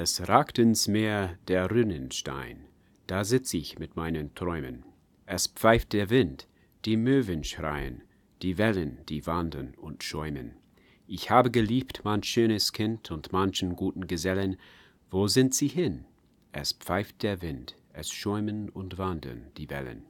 Es ragt ins Meer der Rinnenstein, da sitz ich mit meinen Träumen. Es pfeift der Wind, die Möwen schreien, die Wellen, die wandern und schäumen. Ich habe geliebt manch schönes Kind und manchen guten Gesellen, wo sind sie hin? Es pfeift der Wind, es schäumen und wandern die Wellen.